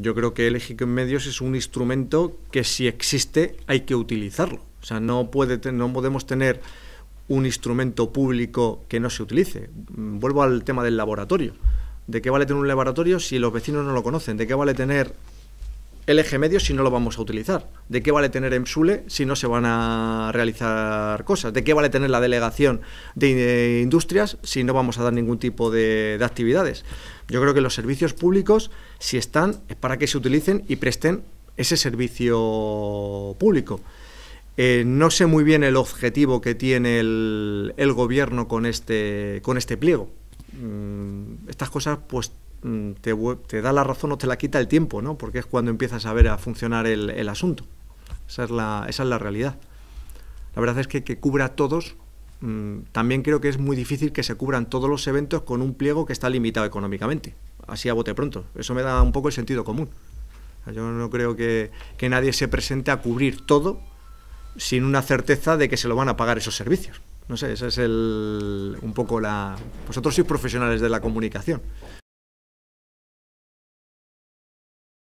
Yo creo que el éxito en medios es un instrumento que si existe hay que utilizarlo. O sea, no, puede, no podemos tener un instrumento público que no se utilice. Mm, vuelvo al tema del laboratorio. ¿De qué vale tener un laboratorio si los vecinos no lo conocen? ¿De qué vale tener ...el eje medio si no lo vamos a utilizar? ¿De qué vale tener EMSULE si no se van a realizar cosas? ¿De qué vale tener la delegación de, industrias si no vamos a dar ningún tipo de, actividades? Yo creo que los servicios públicos, si están, es para que se utilicen y presten ese servicio público. Eh, no sé muy bien el objetivo que tiene el, gobierno con este, con este pliego. Mm, estas cosas, pues Mm, te, da la razón o te la quita el tiempo, ¿no? Porque es cuando empiezas a ver a funcionar el, asunto. Esa es, la, realidad. La verdad es que que cubra todos, mm, también creo que es muy difícil que se cubran todos los eventos con un pliego que está limitado económicamente, así a bote pronto. Eso me da un poco el sentido común. Yo no creo que, nadie se presente a cubrir todo sin una certeza de que se lo van a pagar esos servicios. No sé, esa es el, un poco la... Vosotros sois profesionales de la comunicación.